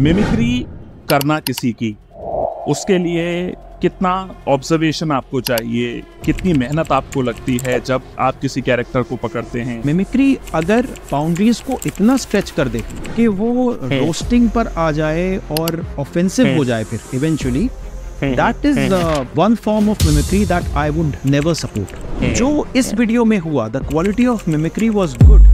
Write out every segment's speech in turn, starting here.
Mimicry करना किसी की उसके लिए कितना ऑब्जर्वेशन आपको चाहिए कितनी मेहनत आपको लगती है जब आप किसी कैरेक्टर को पकड़ते हैं मिमिक्री अगर बाउंड्रीज को इतना स्ट्रेच कर दे कि वो रोस्टिंग पर आ जाए और ऑफेंसिव हो जाए फिर eventually that is one form of mimicry that I would never support जो इस वीडियो में हुआ the quality of mimicry was good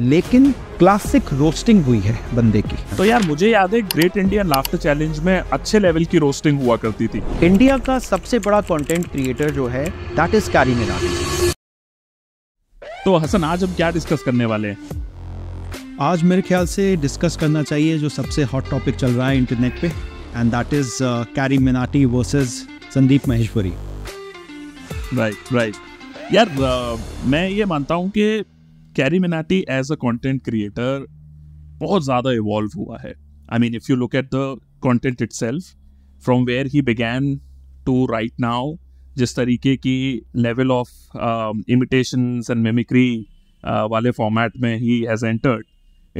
लेकिन क्लासिक रोस्टिंग हुई है बंदे की तो यार मुझे याद है ग्रेट इंडियन लाफ्टर चैलेंज में अच्छे लेवल की रोस्टिंग हुआ करती थी इंडिया का सबसे बड़ा कंटेंट क्रिएटर जो है दैट इज कैरी मिनाटी तो हसन आज हम क्या डिस्कस करने वाले हैं आज मेरे ख्याल से डिस्कस करना चाहिए जो सबसे हॉट टॉपिक चल रहा है इंटरनेट पे and that is Carry Minati versus Sandeep Maheshwari right right, right right. यार uh, मैं ये मानता हूँ कि Carry Minati as a content creator बहुत ज़्यादा इवॉल्व हुआ है I mean if you look at the content itself from where he began to right now जिस तरीके की level of imitation and mimicry वाले फॉर्मेट में ही has entered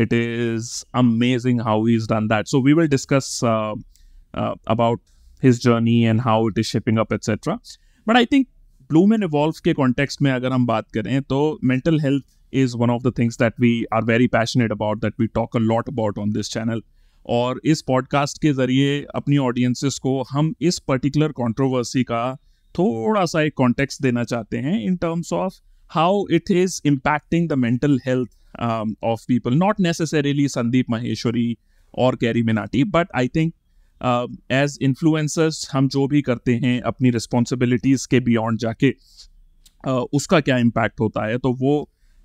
it is amazing how is done that so we will discuss about his journey and how it is shipping up etcetera but I think i think evolve के context में अगर हम बात करें तो mental health is one of the things that we are very passionate about that we talk a lot about on this channel और इस podcast के ज़रिए अपनी ऑडियंसिस को हम इस पर्टिकुलर कॉन्ट्रोवर्सी का थोड़ा सा एक कॉन्टेक्स्ट देना चाहते हैं in terms of how it is impacting the mental health of people not necessarily Sandeep Maheshwari और Carry Minati but I think as influencers हम जो भी करते हैं अपनी रिस्पॉन्सिबिलिटीज़ के बियॉन्ड जाके uh, उसका क्या इम्पैक्ट होता है तो वो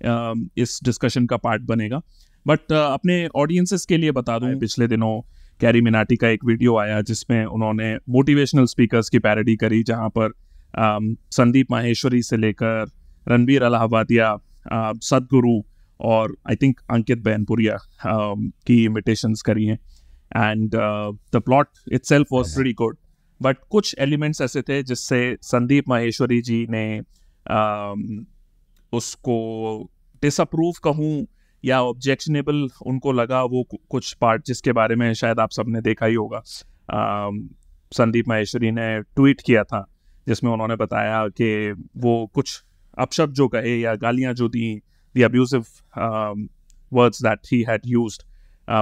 इस डिस्कशन का पार्ट बनेगा बट अपने ऑडियंसेस के लिए बता दूं पिछले दिनों कैरी मिनाटी का एक वीडियो आया जिसमें उन्होंने मोटिवेशनल स्पीकर्स की पैरडी करी जहाँ पर संदीप माहेश्वरी से लेकर रणबीर अलाहाबादिया सदगुरु और आई थिंक अंकित बैनपुरिया की इमिटेशंस करी हैं and the plot itself was very good but कुछ एलिमेंट्स ऐसे थे जिससे संदीप माहेश्वरी जी ने uh, उसको डिसअप्रूव कहूँ या ऑब्जेक्शनेबल उनको लगा वो कुछ पार्ट जिसके बारे में शायद आप सबने देखा ही होगा संदीप महेश्वरी ने ट्वीट किया था जिसमें उन्होंने बताया कि वो कुछ अपशब्द जो कहे या गालियाँ जो दी the words that he had used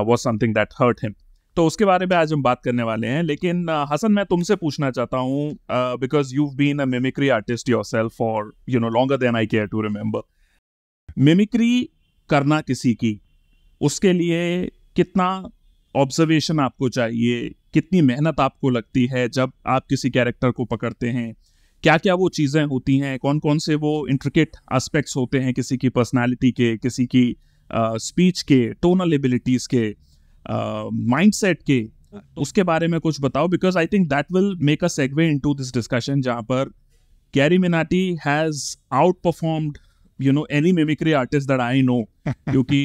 was something that hurt him तो उसके बारे में आज हम बात करने वाले हैं लेकिन हसन मैं तुमसे पूछना चाहता हूँ because you been a mimicry artist yourself for you know longer than I care to remember mimicry करना किसी की उसके लिए कितना ऑब्जर्वेशन आपको चाहिए कितनी मेहनत आपको लगती है जब आप किसी कैरेक्टर को पकड़ते हैं क्या क्या वो चीज़ें होती हैं कौन कौन से वो इंट्रिकेट एस्पेक्ट्स होते हैं किसी की पर्सनालिटी के किसी की स्पीच uh, के टोनल एबिलिटीज़ के माइंडसेट के तो- उसके बारे में कुछ बताओ because I think that will make a segue to this discussion जहाँ पर Carry Minati has outperformed you know any mimicry artist that I know क्योंकि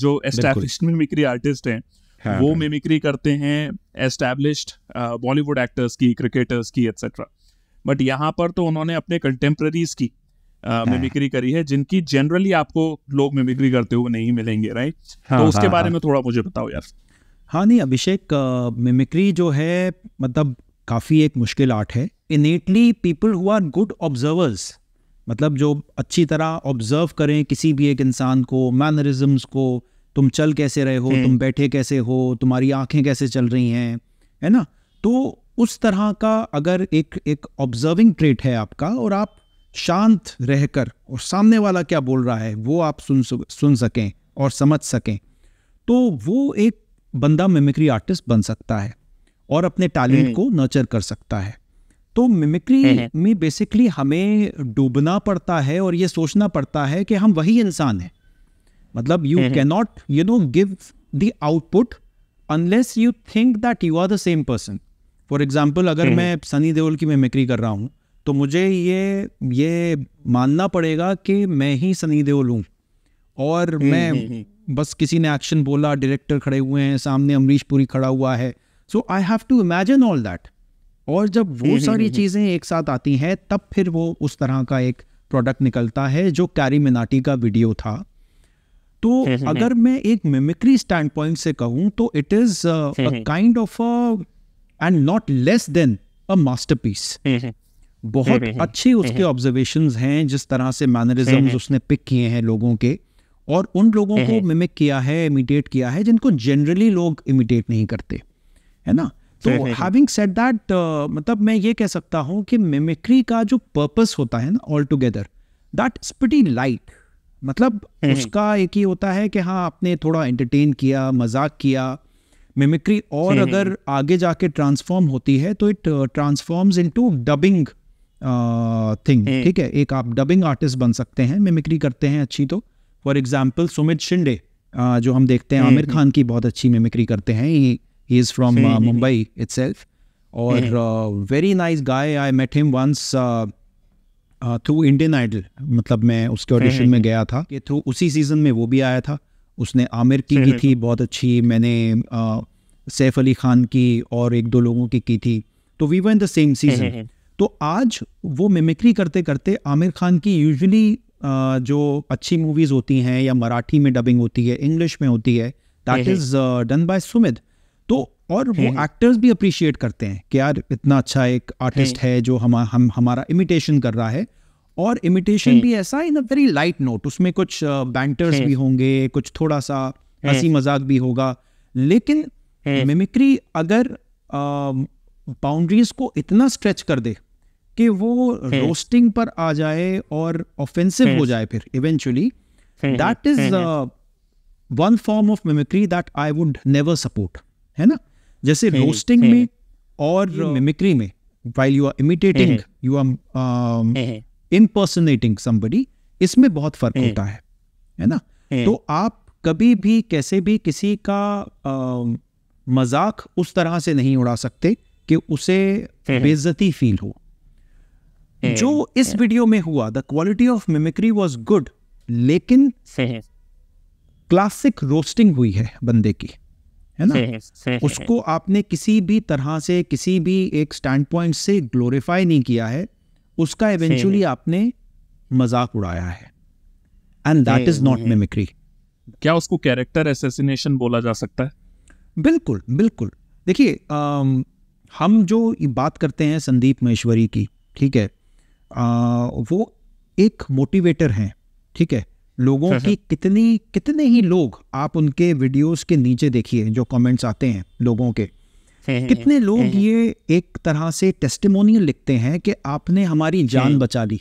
जो एस्टैब्लिश मेमिक्री आर्टिस्ट हैं हाँ, वो मेमिक्री हाँ। करते हैं एस्टैब्लिश्ड बॉलीवुड एक्टर्स की क्रिकेटर्स की एक्सेट्रा बट यहाँ पर तो उन्होंने अपने कंटेम्प्रेरीज की मिमिक्री करी है जिनकी जनरली आपको लोग मिमिक्री करते हुए नहीं मिलेंगे राइट हाँ, तो उसके हाँ, बारे हाँ. में थोड़ा मुझे बताओ यार हाँ नहीं अभिषेक मिमिक्री जो है मतलब काफ़ी एक मुश्किल आर्ट है innately people who are good observers मतलब जो अच्छी तरह ऑब्जर्व करें किसी भी एक इंसान को मैनरिज्म्स को तुम चल कैसे रहे हो तुम हम्म। बैठे कैसे हो तुम्हारी आंखें कैसे चल रही हैं है ना तो उस तरह का अगर एक एक ऑब्जर्विंग ट्रेट है आपका और आप शांत रहकर और सामने वाला क्या बोल रहा है वो आप सुन सुन सकें और समझ सकें तो वो एक बंदा मिमिक्री आर्टिस्ट बन सकता है और अपने टैलेंट हम्म। को नर्चर कर सकता है तो मिमिक्री हम्म, हम्म। में बेसिकली हमें डूबना पड़ता है और ये सोचना पड़ता है कि हम वही इंसान हैं मतलब you not you know give the output unless you think that you are the same person for example अगर मैं सनी देओल की मिमिक्री कर रहा हूँ तो मुझे ये ये मानना पड़ेगा कि मैं ही सनी देओल हूँ और हम्म, मैं हम्म, हम्म। बस किसी ने एक्शन बोला डायरेक्टर खड़े हुए हैं सामने अमरीश पुरी खड़ा हुआ है so I have to imagine all that और जब वो सारी चीज़ें एक साथ आती हैं तब फिर वो उस तरह का एक प्रोडक्ट निकलता है जो कैरी मिनाटी का वीडियो था तो अगर मैं एक मिमिक्री स्टैंड पॉइंट से कहूँ तो it is kind of and not less than a piece बहुत हम्म, हम्म, अच्छे हम्म, उसके ऑब्जर्वेशन हैं जिस तरह से मैनरिज्म उसने पिक किए हैं लोगों के और उन लोगों को मिमिक किया है इमिटेट किया है जिनको जनरली लोग इमिटेट नहीं करते है ना तो हैविंग सेट दैट मतलब मैं ये कह सकता हूँ कि मिमिक्री का जो पर्पस होता है ना all together that spitty light मतलब उसका एक ही होता है कि हाँ आपने थोड़ा एंटरटेन किया मजाक किया मिमिक्री और अगर आगे जाके ट्रांसफॉर्म होती है तो it transforms into dubbing thing hmm. ठीक है एक आप डबिंग आर्टिस्ट बन सकते हैं मिमिक्री करते हैं अच्छी तो फॉर एग्जाम्पल सुमित शिंडे जो हम देखते हैं हम्म, आमिर हम्म। खान की बहुत अच्छी मिमिक्री करते हैं he is from Mumbai it और very nice guy I met him once through Indian Idol मतलब मैं उसके ऑडिशन में गया था कि थ्रू उसी सीज़न में वो भी आया था उसने आमिर की की थी बहुत अच्छी मैंने सैफ अली खान की और एक दो लोगों की की थी तो we were in the same season तो आज वो मिमिक्री करते करते आमिर खान की यूजली जो अच्छी मूवीज़ होती हैं या मराठी में डबिंग होती है इंग्लिश में होती है that is done by Sumit तो और वो एक्टर्स हम्म, हम्म। भी अप्रिशिएट करते हैं कि यार इतना अच्छा एक आर्टिस्ट हम्म। है जो हम हम हमारा इमिटेशन कर रहा है और इमिटेशन भी ऐसा in a very light note उसमें कुछ बैंटर्स भी होंगे कुछ थोड़ा सा हंसी मजाक भी होगा लेकिन मिमिक्री अगर बाउंड्रीज को इतना स्ट्रेच कर दे कि वो रोस्टिंग हम्म। पर आ जाए और ऑफेंसिव हो हम्म। जाए फिर eventually that is one form of mimicry that I would never support है ना जैसे रोस्टिंग हम्म, में और मिमिक्री में while you are imitating you are impersonating somebody इसमें बहुत फर्क होता है है ना तो आप कभी भी कैसे भी किसी का um, मजाक उस तरह से नहीं उड़ा सकते कि उसे बेजती फील हो जो इस वीडियो में हुआ the quality of mimicry was good लेकिन क्लासिक रोस्टिंग हुई है बंदे की है ना उसको आपने किसी भी तरह से किसी भी एक स्टैंड पॉइंट से ग्लोरीफाई नहीं किया है उसका इवेंचुअली आपने मजाक उड़ाया है and that is not mimicry क्या उसको कैरेक्टर एसेसिनेशन बोला जा सकता है बिल्कुल बिल्कुल देखिए हम जो बात करते हैं संदीप महेश्वरी की ठीक है आ, वो एक मोटिवेटर हैं ठीक है लोगों हम्म, हम्म। की कितनी कितने ही लोग आप उनके वीडियोस के नीचे देखिए जो कमेंट्स आते हैं लोगों के हम्म, कितने लोग ये एक तरह से टेस्टिमोनियल लिखते हैं कि आपने हमारी जान बचा ली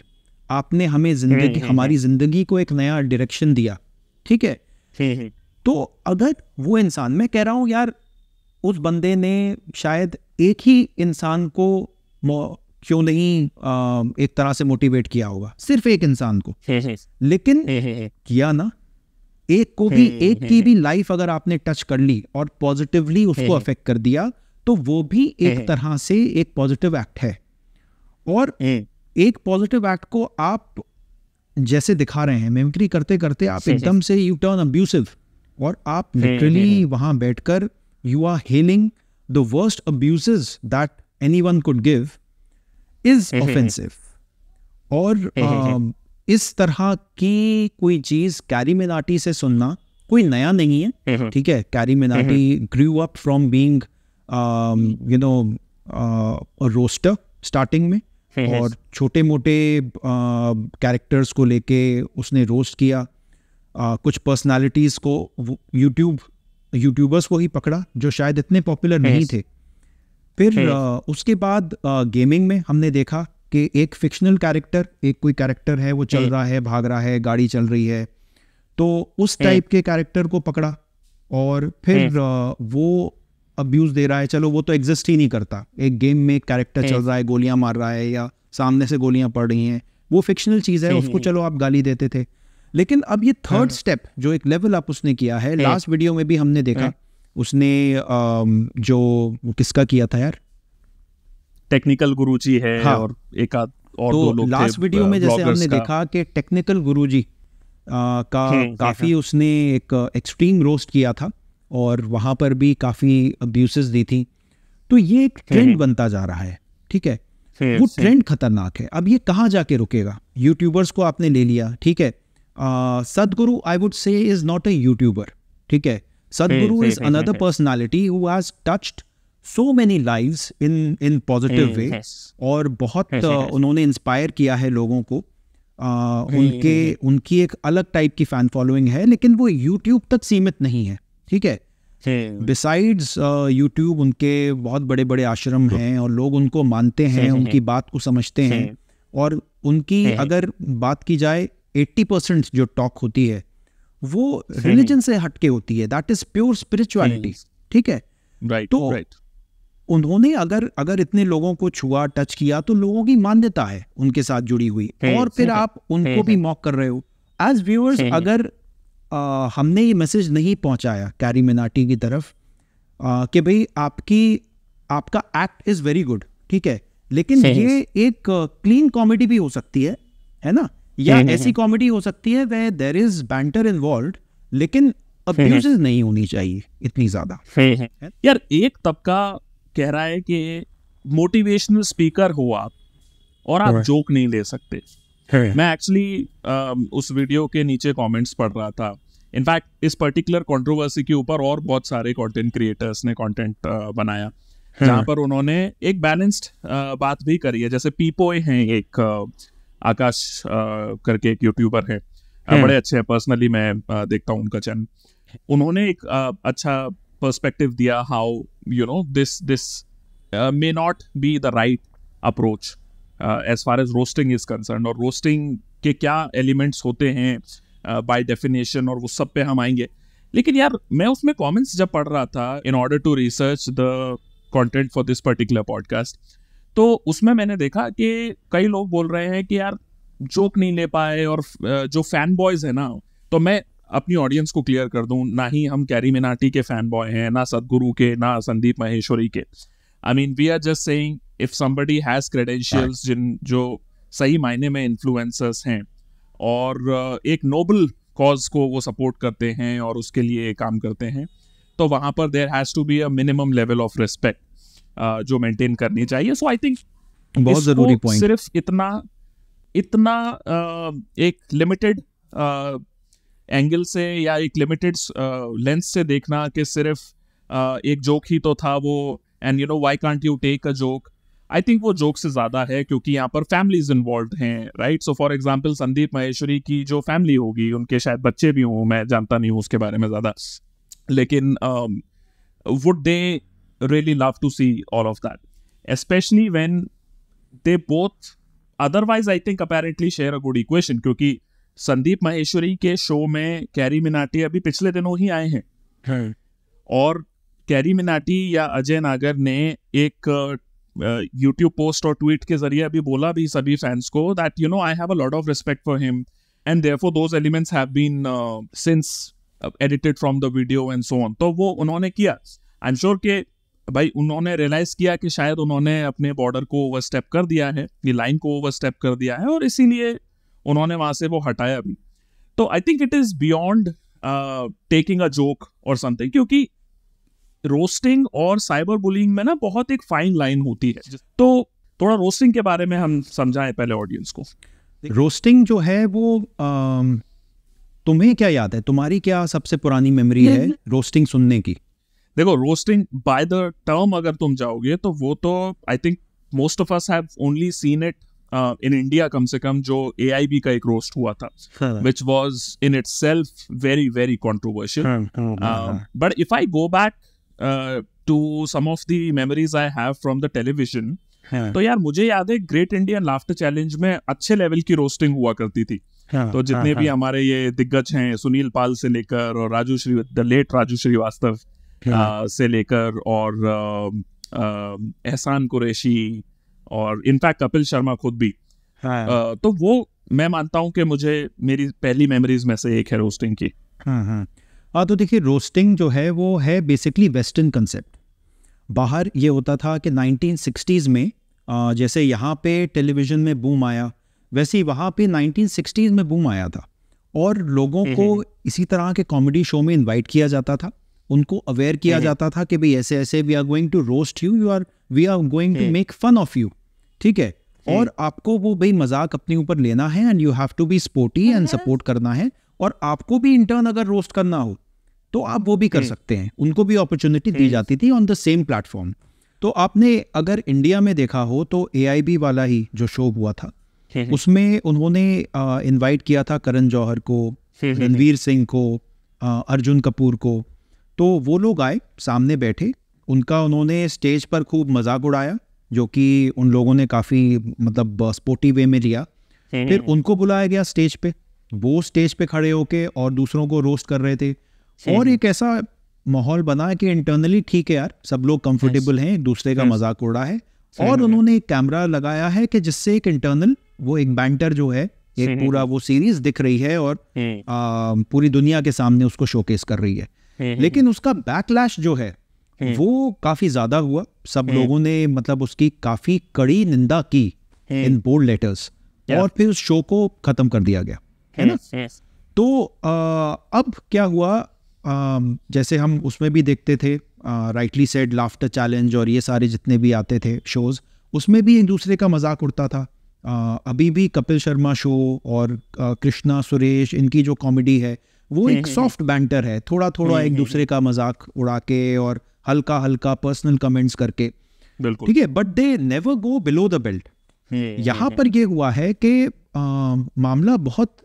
आपने हमें जिंदगी हमारी जिंदगी को एक नया डायरेक्शन दिया ठीक है तो अगर वो इंसान मैं कह रहा हूँ यार उस बंदे ने शायद एक ही इंसान को क्यों नहीं आ, एक तरह से मोटिवेट किया होगा सिर्फ एक इंसान को हम्म, हम्म। लेकिन हम्म, किया ना एक को भी एक की भी लाइफ अगर आपने टच कर ली और पॉजिटिवली उसको अफेक्ट कर दिया तो वो भी एक तरह से एक पॉजिटिव एक्ट है और एक पॉजिटिव एक्ट को आप जैसे दिखा रहे हैं मेमिक्री करते करते आप एकदम से यू टर्न अब्यूसिव और आप लिटरली वहां बैठकर you are hurling the worst abuse that anyone could give is offensive और आ, um, इस तरह की कोई चीज कैरी मिनाटी से सुनना कोई नया नहीं है ठीक है CarryMinati grew up from being you know roaster starting में और छोटे मोटे कैरेक्टर्स uh, को लेके उसने रोस्ट किया आ, uh, कुछ पर्सनालिटीज़ को यूट्यूब यूट्यूबर्स को ही पकड़ा जो शायद इतने पॉपुलर नहीं थे फिर हम्म। उसके बाद गेमिंग में हमने देखा कि एक फिक्शनल कैरेक्टर एक कोई कैरेक्टर है वो चल हम्म। रहा है भाग रहा है गाड़ी चल रही है तो उस टाइप हम्म। के कैरेक्टर को पकड़ा और फिर वो अब्यूज दे रहा है चलो वो तो एग्जिस्ट ही नहीं करता एक गेम में एक कैरेक्टर चल रहा है गोलियां मार रहा है या सामने से गोलियां पड़ रही हैं वो फिक्शनल चीज़ है उसको चलो आप गाली देते थे लेकिन अब ये थर्ड स्टेप हाँ। जो एक लेवल अप उसने किया है लास्ट वीडियो में भी हमने देखा हाँ। उसने जो किसका किया था यार टेक्निकल गुरुजी है हाँ, और एक और तो दो लोग लास्ट वीडियो में जैसे हमने देखा कि टेक्निकल गुरुजी आ, का काफ़ी उसने एक एक्सट्रीम रोस्ट किया था और वहां पर भी काफ़ी अब्यूसेस दी थी तो ये एक ट्रेंड बनता जा रहा है ठीक है वो ट्रेंड खतरनाक है अब ये कहाँ जाके रुकेगा यूट्यूबर्स को आपने ले लिया ठीक है Sadhguru I would say is not a YouTuber ठीक है Sadhguru is another personality who has touched so many lives in in positive way और बहुत uh, उन्होंने inspire किया है लोगों को uh, उनके उनकी एक अलग टाइप की फैन फॉलोइंग है लेकिन वो यूट्यूब तक सीमित नहीं है ठीक है बिसाइड्स यूट्यूब uh, उनके बहुत बड़े बड़े आश्रम हैं और लोग उनको मानते हैं उनकी बात को समझते हैं और उनकी अगर बात की जाए 80 परसेंट जो टॉक होती है वो रिलीजन से हटके होती है दैट इज प्योर स्पिरिचुअलिटी ठीक है राइट तो राइट उन्होंने अगर अगर इतने लोगों को छुआ टच किया तो लोगों की मान्यता है उनके साथ जुड़ी हुई और फिर आप उनको भी मॉक कर रहे हो एज व्यूअर्स अगर आ, हमने ये मैसेज नहीं पहुंचाया कैरी मिनाटी की तरफ कि भाई आपकी आपका एक्ट इज वेरी गुड ठीक है लेकिन ये एक क्लीन कॉमेडी भी हो सकती है है ना या हम्म, हम्म, ऐसी कॉमेडी हम्म। हो सकती है way there is banter involve लेकिन अब्यूज नहीं होनी चाहिए इतनी ज्यादा यार एक तबका कह रहा है कि मोटिवेशनल स्पीकर हो आप और आप जोक नहीं ले सकते मैं एक्चुअली उस वीडियो के नीचे कमेंट्स पढ़ रहा था इनफैक्ट इस पर्टिकुलर कंट्रोवर्सी के ऊपर और बहुत सारे कंटेंट क्रिएटर्स ने कंटेंट बनाया जहाँ पर उन्होंने एक बैलेंस्ड बात भी करी है जैसे पीपोए हैं एक आकाश करके एक यूट्यूबर है हम्म। बड़े अच्छे हैं पर्सनली मैं देखता हूँ उनका चैनल उन्होंने एक अच्छा पर्सपेक्टिव दिया how you know this this may not be the right approach as far as roasting is concern और रोस्टिंग के क्या एलिमेंट्स होते हैं बाय डेफिनेशन और वो सब पे हम आएंगे लेकिन यार मैं उसमें कमेंट्स जब पढ़ रहा था in order to research the content for this particular podcast तो उसमें मैंने देखा कि कई लोग बोल रहे हैं कि यार जोक नहीं ले पाए और जो फैन बॉयज है ना तो मैं अपनी ऑडियंस को क्लियर कर दूं ना ही हम कैरी मिनाटी के फैन बॉय हैं ना सदगुरु के ना संदीप महेश्वरी के I mean we are just saying if somebody has credentials जिन जो सही मायने में इन्फ्लुएंसर्स हैं और एक नोबल कॉज को वो सपोर्ट करते हैं और उसके लिए काम करते हैं तो वहाँ पर there has to be a minimum level of respect जो मेंटेन करनी चाहिए सो आई थिंक बहुत जरूरी पॉइंट सिर्फ इतना इतना एक लिमिटेड एंगल से या एक लिमिटेड लेंस से देखना कि सिर्फ एक जोक ही तो था वो and you know why can't you take a joke I think वो जोक से ज़्यादा है क्योंकि यहाँ पर फैमिलीज इन्वॉल्व हैं right so for example Sandeep Maheshwari की जो फैमिली होगी उनके शायद बच्चे भी हों मैं जानता नहीं हूँ उसके बारे में ज़्यादा लेकिन would they really love to see all of that, especially when they both otherwise I think apparently share a good equation क्योंकि संदीप माहेश्वरी के शो में कैरी मिनाटी अभी पिछले दिनों ही आए हैं और कैरी मिनाटी या अजय नागर ने एक यूट्यूब पोस्ट और ट्वीट के जरिए अभी बोला भी सभी फैंस को that you know I have a lot of respect for him and therefore those elements have been since edited from the video and so on तो वो उन्होंने किया आई एम श्योर के भाई उन्होंने रियलाइज किया कि शायद उन्होंने अपने बॉर्डर को ओवर स्टेप कर दिया है ये लाइन को ओवर स्टेप कर दिया है और इसीलिए उन्होंने वहां से वो हटाया भी तो I think it is beyond taking a joke और समथिंग क्योंकि रोस्टिंग और साइबर बुलिंग में ना बहुत एक फाइन लाइन होती है तो थोड़ा रोस्टिंग के बारे में हम समझाएं पहले ऑडियंस को रोस्टिंग जो है वो आ, um, तुम्हें क्या याद है तुम्हारी क्या सबसे पुरानी मेमोरी है रोस्टिंग सुनने की देखो रोस्टिंग बाय द टर्म अगर तुम जाओगे तो वो तो I think most of us have only seen it in India कम से कम जो ए का एक रोस्ट हुआ था which was in itself very very controversial but if I go back to some of the memories I have from the television तो यार मुझे याद है ग्रेट इंडियन लाफ्टर चैलेंज में अच्छे लेवल की रोस्टिंग हुआ करती थी हाँ, तो जितने हाँ, भी हाँ। हमारे ये दिग्गज हैं सुनील पाल से लेकर और राजू श्री द लेट राजू श्रीवास्तव हम्म। से लेकर और एहसान कुरैशी और इनफैक्ट कपिल शर्मा खुद भी हाँ। तो वो मैं मानता हूँ कि मुझे मेरी पहली मेमोरीज में से एक है रोस्टिंग की हाँ, हाँ हाँ तो देखिए रोस्टिंग जो है वो है बेसिकली वेस्टर्न कंसेप्ट बाहर ये होता था कि 1960s में जैसे यहाँ पे टेलीविज़न में बूम आया वैसे ही वहाँ पे 1960s में बूम आया था और लोगों को हम्म। इसी तरह के कॉमेडी शो में इनवाइट किया जाता था उनको अवेयर किया हम्म। जाता था कि भाई ऐसे ऐसे we are going to roast you you are we are going to make fun of you ठीक है हम्म। और आपको वो भाई मजाक अपने ऊपर लेना है and you have to be sporty and support करना है और आपको भी इंटर्न अगर रोस्ट करना हो तो आप वो भी कर हम्म। सकते हैं उनको भी अपॉर्चुनिटी दी जाती थी ऑन द सेम प्लेटफॉर्म तो आपने अगर इंडिया में देखा हो तो ए वाला ही जो शो हुआ था उसमें उन्होंने इनवाइट किया था करण जौहर को रणवीर सिंह को आ, अर्जुन कपूर को तो वो लोग आए सामने बैठे उनका उन्होंने स्टेज पर खूब मजाक उड़ाया जो कि उन लोगों ने काफ़ी मतलब स्पोर्टी वे में लिया फिर उनको बुलाया गया स्टेज पे वो स्टेज पे खड़े होके और दूसरों को रोस्ट कर रहे थे और एक ऐसा माहौल बना कि इंटरनली ठीक है यार सब लोग कंफर्टेबल हैं एक दूसरे का मजाक उड़ा है और उन्होंने एक कैमरा लगाया है कि जिससे एक इंटरनल वो एक बैंटर जो है एक पूरा वो सीरीज दिख रही है और आ, पूरी दुनिया के सामने उसको शोकेस कर रही है हम्म, हम्म, लेकिन हम्म। उसका बैकलैश जो है वो काफी ज्यादा हुआ सब लोगों ने मतलब उसकी काफी कड़ी निंदा की इन बोल्ड लेटर्स और फिर उस शो को खत्म कर दिया गया है ना तो आ, अब क्या हुआ आ, जैसे हम उसमें भी देखते थे राइटली सेड लाफ्टर चैलेंज और ये सारे जितने भी आते थे शोज उसमें भी एक दूसरे का मजाक उड़ता था आ, अभी भी कपिल शर्मा शो और कृष्णा सुरेश इनकी जो कॉमेडी है वो हम्म, एक सॉफ्ट हम्म, बैंटर हम्म। है थोड़ा थोड़ा एक दूसरे का मजाक उड़ा के और हल्का हल्का पर्सनल कमेंट्स करके ठीक है but they never go below the belt यहाँ पर ये हुआ है कि मामला बहुत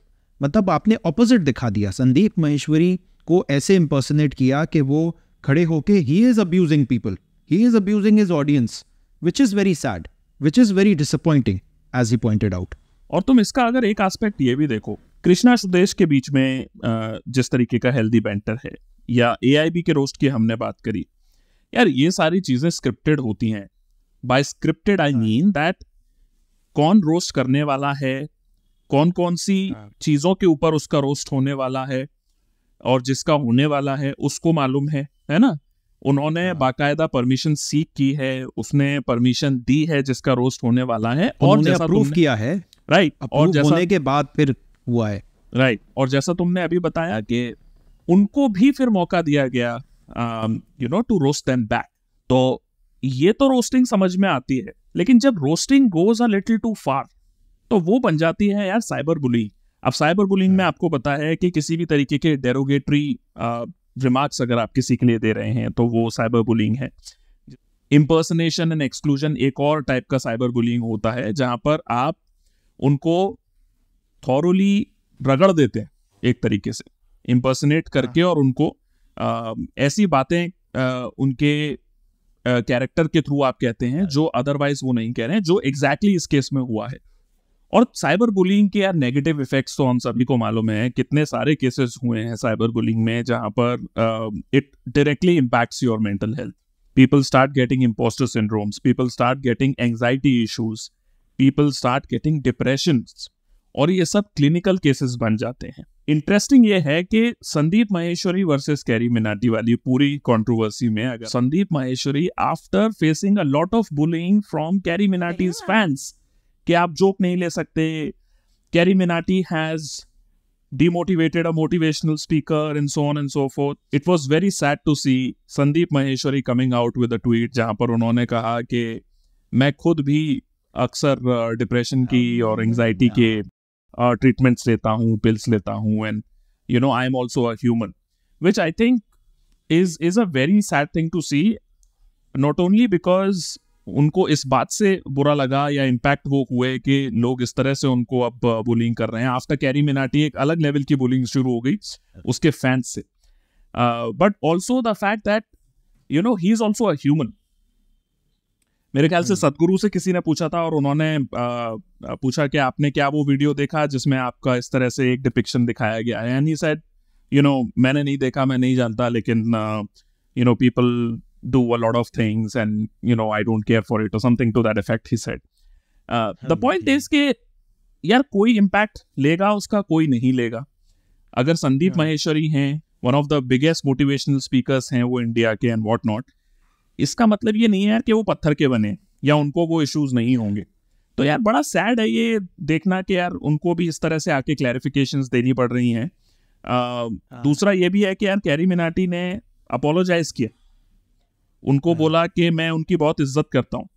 मतलब आपने ऑपोजिट दिखा दिया संदीप महेश्वरी को ऐसे इम्पर्सनेट किया कि वो खड़े होके he is abusing people he is abusing is audience which is very sad which is very disappointing as he pointed out और तुम इसका अगर एक एस्पेक्ट ये भी देखो कृष्णा सुदेश के बीच में जिस तरीके का हेल्दी बैंटर है या ए के रोस्ट की हमने बात करी यार ये सारी चीज़ें स्क्रिप्टेड होती हैं by scripted I mean that कौन रोस्ट करने वाला है कौन कौन सी हाँ। चीज़ों के ऊपर उसका रोस्ट होने वाला है और जिसका होने वाला है उसको मालूम है है ना उन्होंने हाँ। बाकायदा परमिशन सीख की है उसने परमिशन दी है जिसका रोस्ट होने वाला है और जैसा प्रूफ किया है राइट और जैसा होने के बाद फिर हुआ है राइट right. और जैसा तुमने अभी बताया कि उनको भी फिर मौका दिया गया you know to roast them back तो ये तो रोस्टिंग समझ में आती है लेकिन जब roasting goes a little too far तो वो बन जाती है यार साइबर बुलिंग अब साइबर बुलिंग में हाँ। आपको पता है कि किसी भी तरीके के डेरोगेटरी रिमार्क्स uh, अगर आप किसी के लिए दे रहे हैं तो वो साइबर बुलिंग है इम्पर्सनेशन एंड एक्सक्लूजन एक और टाइप का साइबर बुलिंग होता है जहां पर आप उनको थॉरली रगड़ देते हैं एक तरीके से इम्पर्सनेट हाँ। करके और उनको आ, ऐसी बातें उनके कैरेक्टर के थ्रू आप कहते हैं हाँ। जो अदरवाइज वो नहीं कह रहे हैं जो एग्जैक्टली exactly इस केस में हुआ है और साइबर बुलिंग के यार नेगेटिव इफेक्ट्स तो हम सभी को मालूम है कितने सारे केसेस हुए हैं साइबर बुलिंग में जहां पर it directly impacts your mental health people start getting impostor syndromes people start getting anxiety issues people start getting depression और ये सब क्लिनिकल केसेस बन जाते हैं इंटरेस्टिंग ये है कि संदीप माहेश्वरी वर्सेस कैरी मिनाटी वाली पूरी कंट्रोवर्सी में अगर Sandeep Maheshwari after facing a lot of bullying from CarryMinati's fans कि आप जोक नहीं ले सकते carry Minati has demotivated a motivational speaker in so on and so forth. It was very sad to Sandeep Maheshwari coming out with a tweet जहां पर उन्होंने कहा कि मैं खुद भी अक्सर डिप्रेशन uh, की और एंगजाइटी के ट्रीटमेंट्स लेता हूँ पिल्स लेता हूँ and you know I am also a human which I think is is a very sad thing to see not only because उनको इस बात से बुरा लगा या इम्पैक्ट वो हुए कि लोग इस तरह से उनको अब बुलिंग uh, कर रहे हैं आफ्टर कैरी मिनाटी एक अलग लेवल की बुलिंग शुरू हो गई उसके फैंस से but also the fact that you know he is also a human मेरे ख्याल से हम्म। सतगुरु से किसी ने पूछा था और उन्होंने पूछा कि आपने क्या वो वीडियो देखा जिसमें आपका इस तरह से एक डिपिक्शन दिखाया गया है and he said you know मैंने नहीं देखा मैं नहीं जानता लेकिन you know people do a lot of things and you know I don't care for it और something to that effect he said the point is के यार कोई इम्पैक्ट लेगा उसका कोई नहीं लेगा अगर संदीप yeah. हाँ। महेश्वरी हैं one of the biggest motivational speakers हैं वो इंडिया के एंड वॉट नॉट इसका मतलब ये नहीं है यार कि वो पत्थर के बने या उनको वो इश्यूज नहीं होंगे तो यार बड़ा सैड है ये देखना कि यार उनको भी इस तरह से आके क्लैरिफिकेशन देनी पड़ रही हैं हाँ। दूसरा ये भी है कि यार कैरी मिनाटी ने अपोलोजाइज किया उनको हाँ। बोला कि मैं उनकी बहुत इज्जत करता हूँ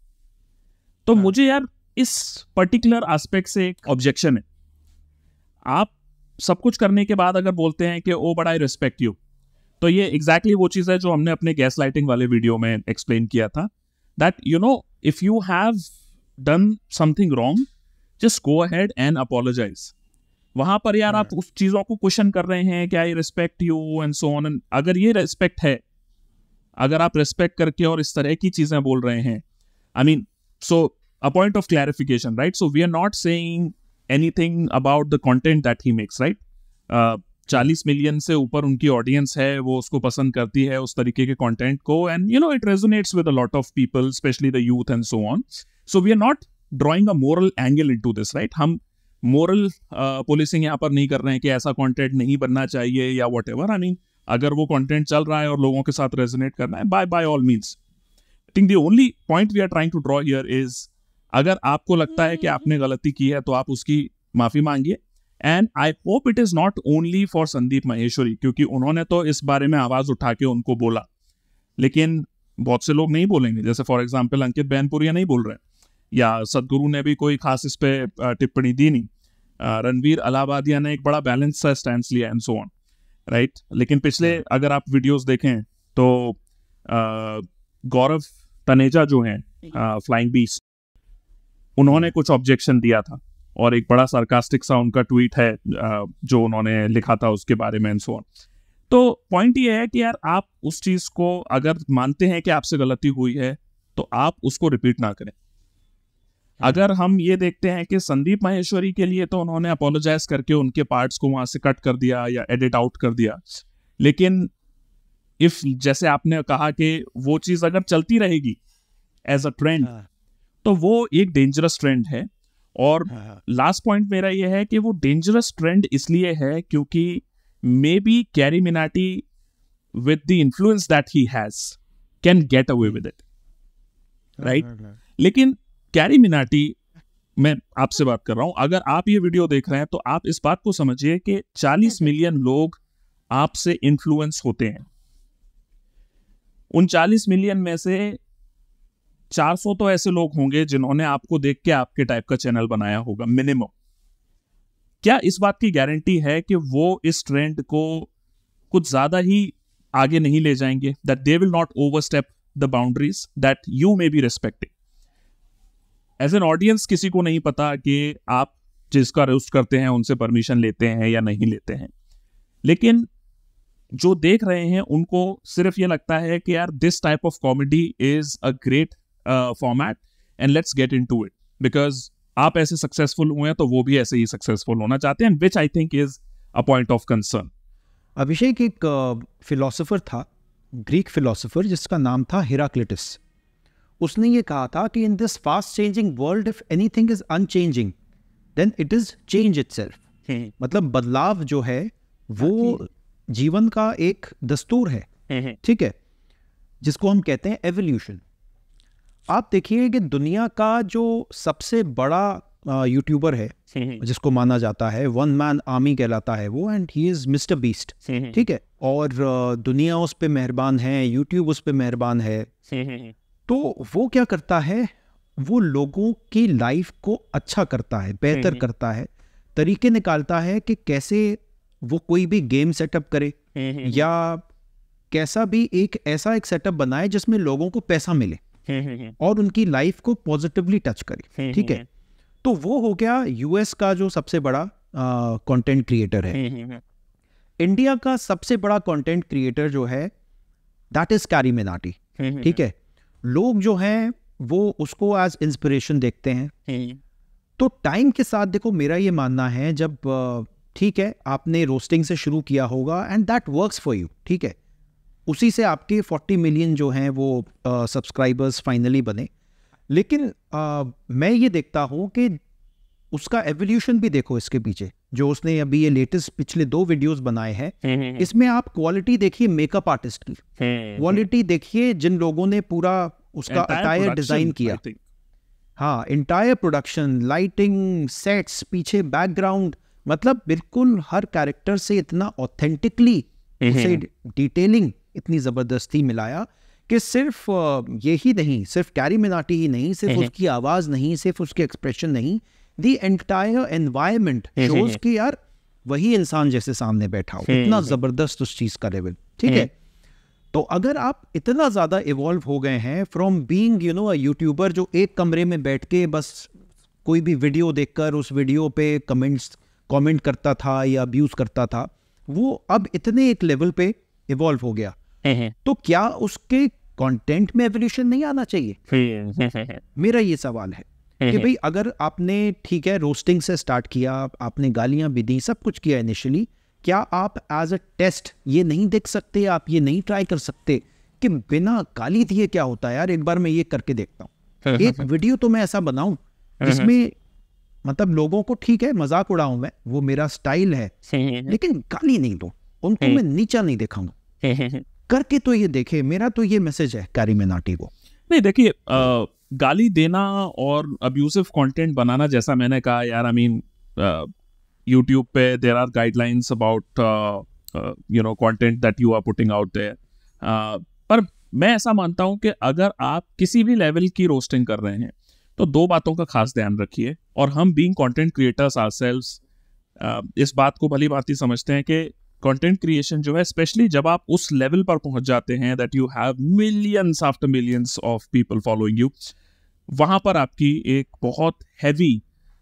तो हाँ। मुझे यार इस पर्टिकुलर एस्पेक्ट से एक ऑब्जेक्शन है आप सब कुछ करने के बाद अगर बोलते हैं कि oh but I respect you तो ये एग्जैक्टली exactly वो चीज़ है जो हमने अपने गैस लाइटिंग वाले वीडियो में एक्सप्लेन किया था that you know if you have done something wrong just go ahead and apologise वहां पर यार आप उस चीज़ों को क्वेश्चन कर रहे हैं क्या I respect you and so on एंड अगर ये रिस्पेक्ट है अगर आप रिस्पेक्ट करके और इस तरह की चीज़ें बोल रहे हैं I mean so a point of clarification right so we are not say anything about the content that he makes, right? Uh, चालीस मिलियन से ऊपर उनकी ऑडियंस है वो उसको पसंद करती है उस तरीके के कॉन्टेंट को and you know it resonates with a lot of people specially the youth and so on so we are not drawing a moral angle into this right हम मोरल पोलिसिंग uh, यहाँ पर नहीं कर रहे हैं कि ऐसा content नहीं बनना चाहिए या वट एवर आई मीन अगर वो कॉन्टेंट चल रहा है और लोगों के साथ रेजोनेट करना है by by all means I think the only point we are trying to draw here is अगर आपको लगता है कि आपने गलती की है तो आप उसकी माफ़ी मांगिए and I hope it is not only for Sandeep Maheshwari क्योंकि उन्होंने तो इस बारे में आवाज उठा के उनको बोला लेकिन बहुत से लोग नहीं बोलेंगे जैसे फॉर एग्जाम्पल अंकित बैनपुरिया नहीं बोल रहे या सदगुरु ने भी कोई खास इस पर टिप्पणी दी नहीं रणवीर अलाहाबादिया ने एक बड़ा बैलेंस सा स्टैंड लिया एंड सो ऑन राइट लेकिन पिछले hmm. अगर आप वीडियोस देखें तो गौरव तनेजा जो हैं फ्लाइंग बीस उन्होंने hmm. कुछ ऑब्जेक्शन दिया था और एक बड़ा सार्कास्टिक सा उनका ट्वीट है जो उन्होंने लिखा था उसके बारे में एंड सो ऑन तो पॉइंट ये है कि यार आप उस चीज़ को अगर मानते हैं कि आपसे गलती हुई है तो आप उसको रिपीट ना करें हाँ। अगर हम ये देखते हैं कि संदीप माहेश्वरी के लिए तो उन्होंने अपोलोजाइज करके उनके पार्ट्स को वहां से कट कर दिया या एडिट आउट कर दिया लेकिन इफ जैसे आपने कहा कि वो चीज़ अगर चलती रहेगी एज अ ट्रेंड तो वो एक डेंजरस ट्रेंड है और लास्ट हाँ, पॉइंट हाँ। मेरा ये है कि वो डेंजरस ट्रेंड इसलिए है क्योंकि maybe CarryMinati with the influence that he has can get away with it right लेकिन कैरी मिनाटी मैं आपसे बात कर रहा हूं अगर आप ये वीडियो देख रहे हैं तो आप इस बात को समझिए कि 40 मिलियन लोग आपसे इन्फ्लुएंस होते हैं उन 40 मिलियन में से 400 तो ऐसे लोग होंगे जिन्होंने आपको देख के आपके टाइप का चैनल बनाया होगा मिनिमम क्या इस बात की गारंटी है कि वो इस ट्रेंड को कुछ ज़्यादा ही आगे नहीं ले जाएंगे that they will not overstep the boundaries that you may be respecting as an audience किसी को नहीं पता कि आप जिसका रोस्ट करते हैं उनसे परमिशन लेते हैं या नहीं लेते हैं लेकिन जो देख रहे हैं उनको सिर्फ ये लगता है कि यार this type of comedy is a great format and let's get into इट बिकॉज आप ऐसे सक्सेसफुल हुए हैं तो वो भी ऐसे ही सक्सेसफुल होना चाहते हैं which I think is a point of concern Abhishek एक फिलोसोफर uh, था ग्रीक फिलोसोफर जिसका नाम था हिराक्लिटिस उसने ये कहा था कि in this fast changing world if anything is unchanging then it is change it मतलब बदलाव जो है वो जीवन का एक दस्तूर है हम्म। ठीक है जिसको हम कहते हैं एवोल्यूशन आप देखिए कि दुनिया का जो सबसे बड़ा यूट्यूबर है हम्म, हम्म। जिसको माना जाता है वन मैन आर्मी कहलाता है वो and he is Mister Beast ठीक है और दुनिया उस पर मेहरबान है यूट्यूब उस पर मेहरबान है हम्म, तो वो क्या करता है वो लोगों की लाइफ को अच्छा करता है बेहतर करता है तरीके निकालता है कि कैसे वो कोई भी गेम सेटअप करे या कैसा भी एक ऐसा एक सेटअप बनाए जिसमें लोगों को पैसा मिले हम्म, हम्म, हम्म। और उनकी लाइफ को पॉजिटिवली टच करे ठीक है तो वो हो गया यूएस का जो सबसे बड़ा कंटेंट क्रिएटर है इंडिया का सबसे बड़ा कंटेंट क्रिएटर जो है दैट इज कैरी मेनाटी ठीक है लोग जो हैं वो उसको एज इंस्पिरेशन देखते हैं तो टाइम के साथ देखो मेरा ये मानना है जब ठीक है आपने रोस्टिंग से शुरू किया होगा and that works for you ठीक है उसी से आपके 40 मिलियन जो हैं वो सब्सक्राइबर्स फाइनली बने लेकिन आ, मैं ये देखता हूँ कि उसका एवोल्यूशन भी देखो इसके पीछे जो उसने अभी ये लेटेस्ट पिछले दो वीडियोस बनाए हैं हम्म, हम्म, हम्म। इसमें आप क्वालिटी देखिए मेकअप आर्टिस्ट की क्वालिटी देखिए जिन लोगों ने पूरा उसका अटायर डिजाइन किया हाँ इंटायर प्रोडक्शन लाइटिंग सेट्स पीछे बैकग्राउंड मतलब बिल्कुल हर कैरेक्टर से इतना ऑथेंटिकली डिटेलिंग इतनी ज़बरदस्ती मिलाया कि सिर्फ ये ही नहीं सिर्फ कैरी मिनाटी ही नहीं सिर्फ उसकी आवाज़ नहीं सिर्फ उसके एक्सप्रेशन नहीं दी एंटायर एनवायरमेंट शोज की यार वही इंसान जैसे सामने बैठा हो इतना ज़बरदस्त उस चीज़ का लेवल ठीक है हम्म। तो अगर आप इतना ज़्यादा इवॉल्व हो गए हैं from being you know a YouTuber जो एक कमरे में बैठ के बस कोई भी वीडियो देखकर उस वीडियो पे कमेंट्स कमेंट करता था या अब्यूज़ करता था वो अब इतने एक लेवल पे इवॉल्व हो गया तो क्या उसके कंटेंट में एवोल्यूशन नहीं आना चाहिए मेरा ये सवाल है कि भाई अगर आपने ठीक है रोस्टिंग से स्टार्ट किया आपने गालियां भी दी सब कुछ किया इनिशियली क्या आप एज अ टेस्ट ये नहीं देख सकते आप ये नहीं ट्राई कर सकते कि बिना गाली दिए क्या होता है यार एक बार मैं ये करके देखता हूँ एक वीडियो तो मैं ऐसा बनाऊ हम्म, हम्म। जिसमें मतलब लोगों को ठीक है मजाक उड़ाऊ मैं वो मेरा स्टाइल है लेकिन गाली नहीं दो उनको मैं नीचा नहीं देखाऊंगा करके तो ये देखे मेरा तो ये मैसेज है कारी मेनाटी को नहीं देखिए गाली देना और अब्यूसिव कंटेंट बनाना जैसा मैंने कहा यार आई मीन यूट्यूब पे there are guidelines about you know content that you are putting out there पर मैं ऐसा मानता हूँ कि अगर आप किसी भी लेवल की रोस्टिंग कर रहे हैं तो दो बातों का खास ध्यान रखिए और हम बीइंग कंटेंट क्रिएटर्स आर इस बात को भली भांति समझते हैं कि कंटेंट क्रिएशन जो है स्पेशली जब आप उस लेवल पर पहुंच जाते हैं that you have millions after millions of people following you वहां पर आपकी एक बहुत हैवी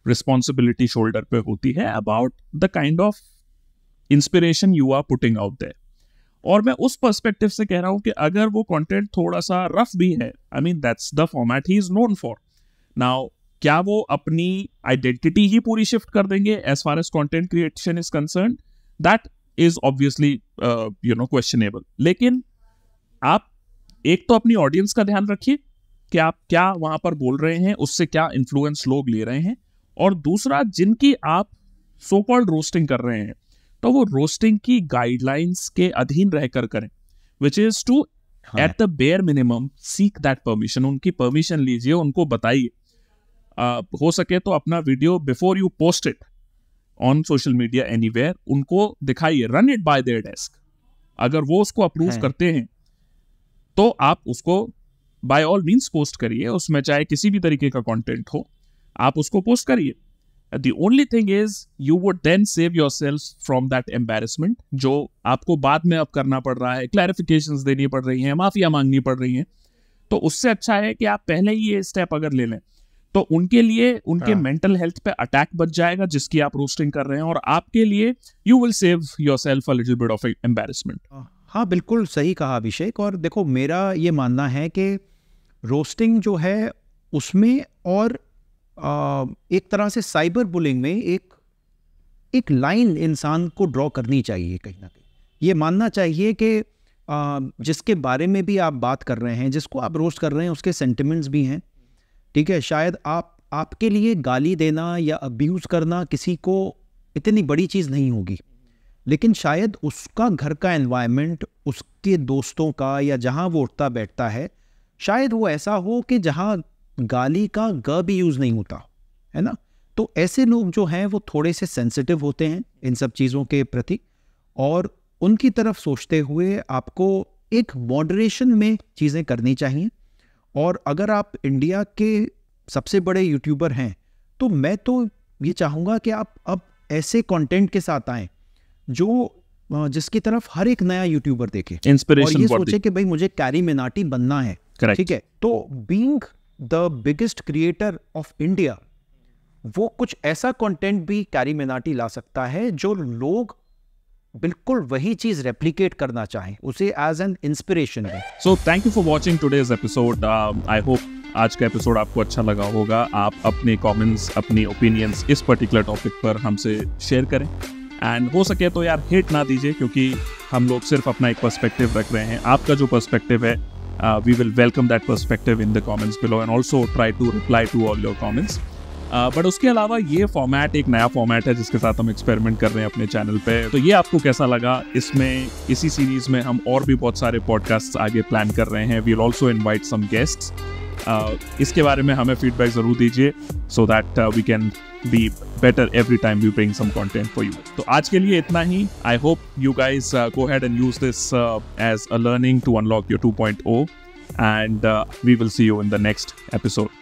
रिस्पॉन्सिबिलिटी शोल्डर पे होती है about the kind of inspiration you are putting out there और मैं उस पर्सपेक्टिव से कह रहा हूं कि अगर वो कंटेंट थोड़ा सा रफ भी है I mean that's the format he is known for now क्या वो अपनी आइडेंटिटी ही पूरी शिफ्ट कर देंगे as far as content creation is concern that is obviously you know questionable लेकिन आप एक तो अपनी ऑडियंस का ध्यान रखिए कि आप क्या वहां पर बोल रहे हैं उससे क्या इन्फ्लुएंस लोग ले रहे हैं और दूसरा जिनकी आप सो कॉल्ड रोस्टिंग कर रहे हैं तो वो रोस्टिंग की गाइडलाइंस के अधीन रहकर करें which is to at the bare minimum seek that permission उनकी परमिशन लीजिए उनको बताइए uh, हो सके तो अपना video before you post it on social media any उनको दिखाइए run it by their desk अगर वो उसको अप्रूव करते हैं तो आप उसको बाय ऑल मीन्स पोस्ट करिए उसमें चाहे किसी भी तरीके का कॉन्टेंट हो आप उसको पोस्ट करिए the only thing is you would then save yourself from that embarrassment जो आपको बाद में अब करना पड़ रहा है क्लैरिफिकेशन देनी पड़ रही हैं माफिया मांगनी पड़ रही हैं तो उससे अच्छा है कि आप पहले ही ये स्टेप अगर ले लें तो उनके लिए उनके मेंटल हाँ। हेल्थ पे अटैक बच जाएगा जिसकी आप रोस्टिंग कर रहे हैं और आपके लिए you will save yourself bit of embarrassment हाँ बिल्कुल सही कहा अभिषेक और देखो मेरा ये मानना है कि रोस्टिंग जो है उसमें और आ, एक तरह से साइबर बुलिंग में एक एक लाइन इंसान को ड्रॉ करनी चाहिए कहीं ना कहीं ये मानना चाहिए कि जिसके बारे में भी आप बात कर रहे हैं जिसको आप रोस्ट कर रहे हैं उसके सेंटिमेंट्स भी हैं ठीक है शायद आप आपके लिए गाली देना या अब्यूज़ करना किसी को इतनी बड़ी चीज़ नहीं होगी लेकिन शायद उसका घर का एनवायरनमेंट उसके दोस्तों का या जहाँ वो उठता बैठता है शायद वो ऐसा हो कि जहाँ गाली का ग भी यूज़ नहीं होता है ना तो ऐसे लोग जो हैं वो थोड़े से सेंसिटिव होते हैं इन सब चीज़ों के प्रति और उनकी तरफ सोचते हुए आपको एक मॉडरेशन में चीज़ें करनी चाहिए और अगर आप इंडिया के सबसे बड़े यूट्यूबर हैं तो मैं तो ये चाहूँगा कि आप अब ऐसे कंटेंट के साथ आएँ जो जिसकी तरफ हर एक नया यूट्यूबर देखे इंस्पिरेशन और ये सोचे कि भाई मुझे कैरी मिनाटी बनना है ठीक है तो being the biggest creator of India वो कुछ ऐसा कंटेंट भी कैरी मिनाटी ला सकता है जो लोग बिल्कुल वही चीज रेप्लीकेट करना चाहें उसे एज एन इंस्पिरेशन दें so thank you for watching today's episode I hope आज का एपिसोड आपको अच्छा लगा होगा आप अपने कमेंट्स अपनी ओपिनियंस इस पर्टिकुलर टॉपिक पर हमसे शेयर करें एंड हो सके तो यार हिट ना दीजिए क्योंकि हम लोग सिर्फ अपना एक पर्सपेक्टिव रख रहे हैं आपका जो पर्सपेक्टिव है we will welcome that perspective in the comments below and also try to reply to all your comments but उसके अलावा ये फॉर्मेट एक नया फॉर्मेट है जिसके साथ हम एक्सपेरिमेंट कर रहे हैं अपने चैनल पे तो ये आपको कैसा लगा इसमें इसी सीरीज में हम और भी बहुत सारे पॉडकास्ट आगे प्लान कर रहे हैं we'll also invite some guest इसके बारे में हमें फीडबैक ज़रूर दीजिए so that we can be better every time we bring some content for you तो आज के लिए इतना ही I hope you guys go ahead and use this as a learning to unlock your two point o and we will see you in the next episode